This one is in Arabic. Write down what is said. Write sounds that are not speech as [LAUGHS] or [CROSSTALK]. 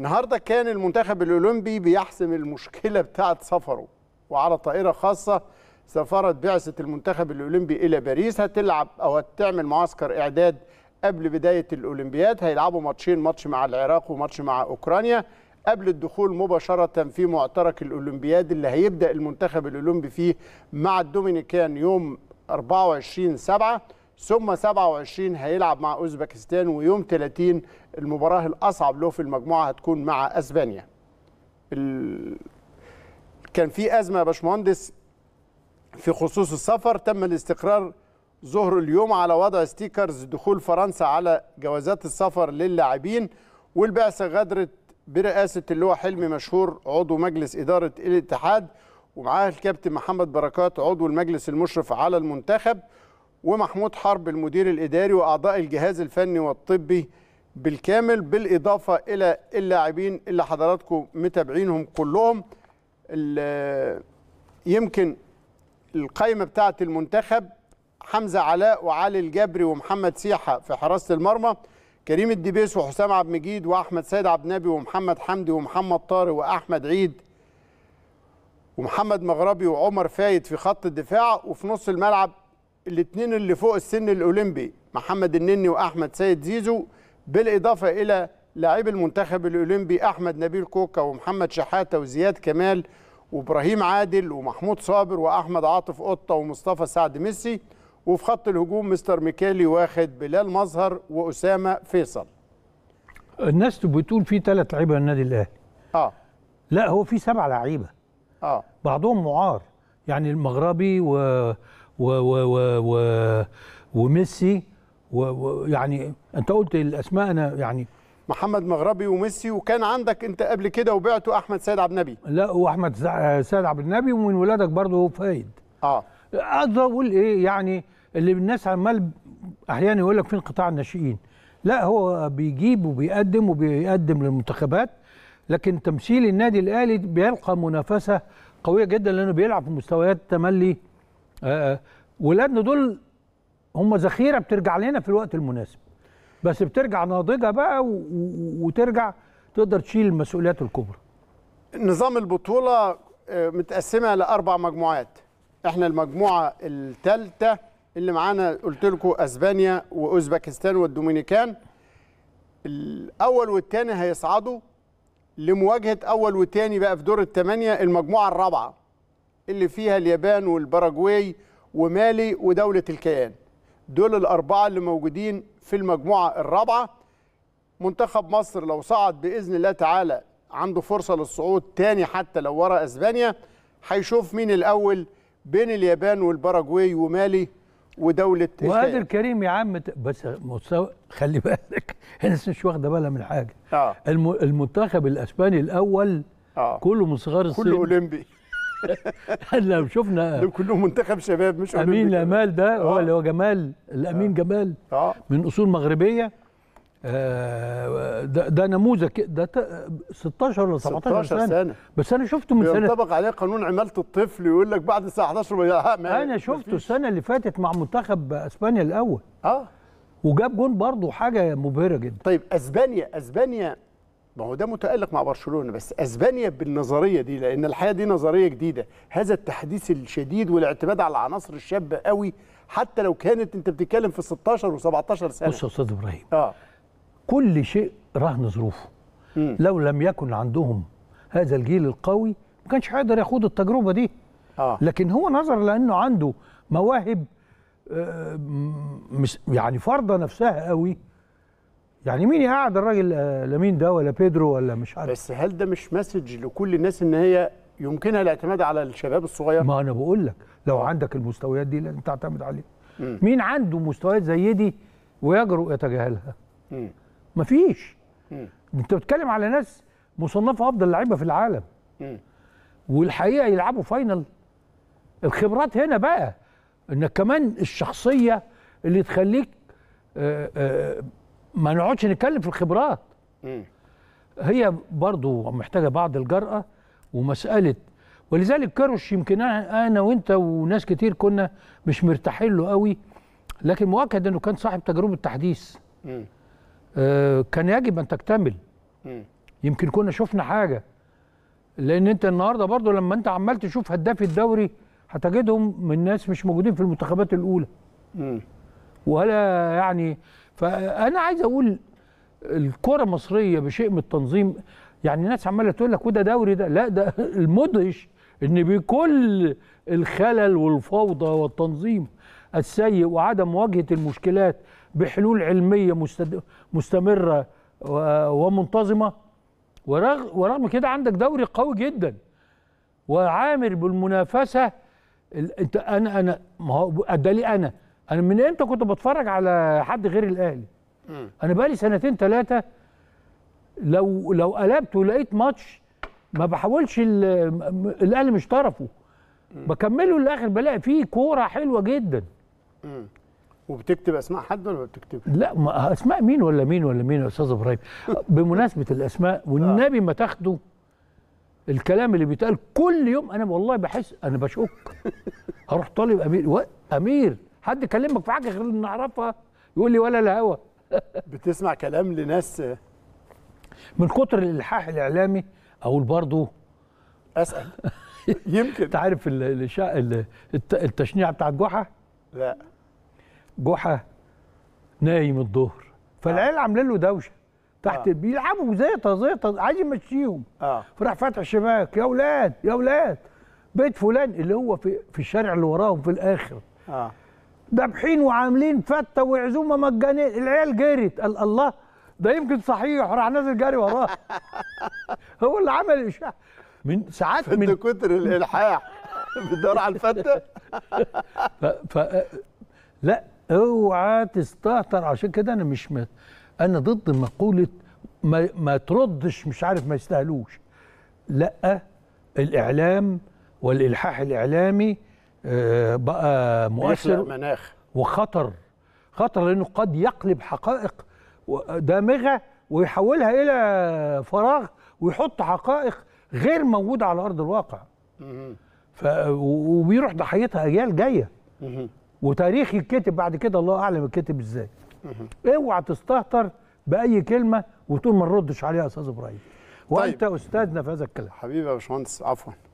النهارده كان المنتخب الاولمبي بيحسم المشكله بتاعه سفره وعلى طائره خاصه سافرت بعثه المنتخب الاولمبي الى باريس هتلعب او هتعمل معسكر اعداد قبل بدايه الاولمبياد هيلعبوا ماتشين ماتش مع العراق وماتش مع اوكرانيا قبل الدخول مباشرة في معترك الأولمبياد اللي هيبدأ المنتخب الأولمبي فيه مع الدومينيكان يوم 24 7 ثم 27 هيلعب مع اوزبكستان ويوم 30 المباراه الاصعب له في المجموعه هتكون مع اسبانيا ال... كان في ازمه يا باشمهندس في خصوص السفر تم الاستقرار ظهر اليوم على وضع ستيكرز دخول فرنسا على جوازات السفر للاعبين والبعثه غادرت برئاسه اللي هو حلمي مشهور عضو مجلس اداره الاتحاد ومعاه الكابتن محمد بركات عضو المجلس المشرف على المنتخب ومحمود حرب المدير الإداري وأعضاء الجهاز الفني والطبي بالكامل بالإضافة إلى اللاعبين اللي حضراتكم متابعينهم كلهم يمكن القايمة بتاعة المنتخب حمزة علاء وعلي الجبري ومحمد سيحة في حراسة المرمى كريم الدبيس وحسام عبد المجيد واحمد سيد عبد النبي ومحمد حمدي ومحمد طارق واحمد عيد ومحمد مغربي وعمر فايد في خط الدفاع وفي نص الملعب الاثنين اللي فوق السن الاولمبي محمد النني واحمد سيد زيزو بالاضافه الى لاعب المنتخب الاولمبي احمد نبيل كوكا ومحمد شحاته وزياد كمال وابراهيم عادل ومحمود صابر واحمد عاطف قطه ومصطفى سعد ميسي وفي خط الهجوم مستر ميكالي واخد بلال مظهر واسامه فيصل الناس بتقول في ثلاث لعيبه النادي الاهلي اه لا هو في سبع لعيبه اه بعضهم معار يعني المغربي و و و و و وميسي و ويعني انت قلت الاسماء انا يعني محمد مغربي وميسي وكان عندك انت قبل كده وبعته احمد سيد عبد النبي لا واحمد سيد عبد النبي ومن ولادك برضه فايد اه عايز اقول ايه يعني اللي الناس عمال احيانا يقول لك فين قطاع الناشئين لا هو بيجيب وبيقدم وبيقدم للمنتخبات لكن تمثيل النادي الاهلي بيلقى منافسه قويه جدا لانه بيلعب في مستويات تملي آه، آه. ولادنا دول هم ذخيره بترجع لنا في الوقت المناسب بس بترجع ناضجه بقى وترجع تقدر تشيل المسؤوليات الكبرى نظام البطوله آه، متقسمه لاربع مجموعات احنا المجموعه الثالثه اللي معانا قلت لكم اسبانيا واوزبكستان والدومينيكان الاول والثاني هيصعدوا لمواجهه اول وثاني بقى في دور الثمانيه المجموعه الرابعه اللي فيها اليابان والباراجواي ومالي ودولة الكيان دول الأربعة اللي موجودين في المجموعة الرابعة منتخب مصر لو صعد بإذن الله تعالى عنده فرصة للصعود تاني حتى لو ورا أسبانيا هيشوف مين الأول بين اليابان والباراجواي ومالي ودولة وقادر الكريم يا عم بس مستوى [LAUGHS] خلي بالك الناس مش واخده بالها من حاجه آه. المنتخب الاسباني الاول آه. كله من صغار السن كله اولمبي [LAUGHS] لو شفنا دول كلهم منتخب شباب مش امين جمال ده آه. هو اللي هو جمال الامين آه. جمال آه. من اصول مغربيه ده, ده نموذج ده 16 ولا 17 سنة. سنه بس انا شفته من سنه ينطبق عليه قانون عماله الطفل يقول لك بعد الساعه 11 ما انا شفته مفيش. السنه اللي فاتت مع منتخب اسبانيا الاول اه وجاب جون برضه حاجه مبهره جدا طيب اسبانيا اسبانيا ما هو ده متألق مع برشلونة بس أسبانيا بالنظرية دي لأن الحقيقة دي نظرية جديدة هذا التحديث الشديد والاعتماد على العناصر الشابة قوي حتى لو كانت أنت بتتكلم في 16 و17 سنة بص يا أستاذ إبراهيم آه. كل شيء رهن ظروفه لو لم يكن عندهم هذا الجيل القوي ما كانش هيقدر يخوض التجربة دي آه. لكن هو نظر لأنه عنده مواهب آه، يعني فارضة نفسها قوي يعني مين يقعد الراجل آه، لمين ده ولا بيدرو ولا مش عارف بس هل ده مش مسج لكل الناس ان هي يمكنها الاعتماد على الشباب الصغير ما انا بقول لك لو عندك المستويات دي لازم تعتمد عليها مين عنده مستويات زي دي ويجرؤ يتجاهلها ما مفيش انت بتتكلم على ناس مصنفه افضل لعيبه في العالم مم. والحقيقه يلعبوا فاينل الخبرات هنا بقى انك كمان الشخصيه اللي تخليك آآ آه، آآ آه، ما نقعدش نتكلم في الخبرات م. هي برضو محتاجه بعض الجرأه ومساله ولذلك كروش يمكن انا وانت وناس كتير كنا مش مرتاحين له قوي لكن مؤكد انه كان صاحب تجربه تحديث آه كان يجب ان تكتمل م. يمكن كنا شفنا حاجه لان انت النهارده برضو لما انت عمال تشوف هداف الدوري هتجدهم من ناس مش موجودين في المنتخبات الاولى م. ولا يعني فانا عايز اقول الكره المصريه بشيء من التنظيم يعني الناس عماله تقول لك وده دوري ده لا ده [LAUGHS] المدهش ان بكل الخلل والفوضى والتنظيم السيء وعدم مواجهه المشكلات بحلول علميه مستد... مستمره ومنتظمه ورغم ورغم كده عندك دوري قوي جدا وعامر بالمنافسه انت انا انا ما هو لي انا انا من امتى كنت بتفرج على حد غير الاهلي انا بقالي سنتين ثلاثه لو لو قلبت ولقيت ماتش ما بحاولش الاهلي مش طرفه بكمله للاخر بلاقي فيه كوره حلوه جدا مم. وبتكتب اسماء حد ولا ما بتكتبش؟ لا ما اسماء مين ولا مين ولا مين يا استاذ ابراهيم بمناسبه الاسماء [LAUGHS] آه. والنبي ما تاخده الكلام اللي بيتقال كل يوم انا والله بحس انا بشك هروح [LAUGHS] طالب امير امير حد كلمك في حاجه غير اللي نعرفها يقول لي ولا الهوى [LAUGHS] بتسمع كلام لناس من كتر الالحاح الاعلامي اقول برضه اسال [LAUGHS] يمكن انت عارف التشنيعه بتاعت جحا لا جحا نايم الظهر فالعيال آه. عاملين له دوشه تحت آه. بيلعبوا زيطه زيطه عايز يمشيهم آه. فراح فاتح الشباك يا اولاد يا اولاد بيت فلان اللي هو في في الشارع اللي وراهم في الاخر آه. دابحين وعاملين فته وعزومه مجانيه العيال جرت قال الله ده يمكن صحيح راح نازل جاري وراه [LAUGHS] هو اللي عمل الاشاعه من ساعات من كتر الالحاح بتدور على الفته [LAUGHS] ف... ف... لا اوعى تستهتر عشان كده انا مش م... انا ضد مقوله ما, ما تردش مش عارف ما يستاهلوش لا الاعلام والالحاح الاعلامي آه، بقى مؤثر مناخ وخطر خطر لانه قد يقلب حقائق دامغه ويحولها الى فراغ ويحط حقائق غير موجوده على ارض الواقع ف وبيروح ضحيتها اجيال جايه وتاريخ يتكتب بعد كده الله اعلم يتكتب ازاي اوعى تستهتر باي كلمه وتقول ما نردش عليها يا استاذ ابراهيم وانت طيب. استاذنا في هذا الكلام حبيبي يا باشمهندس عفوا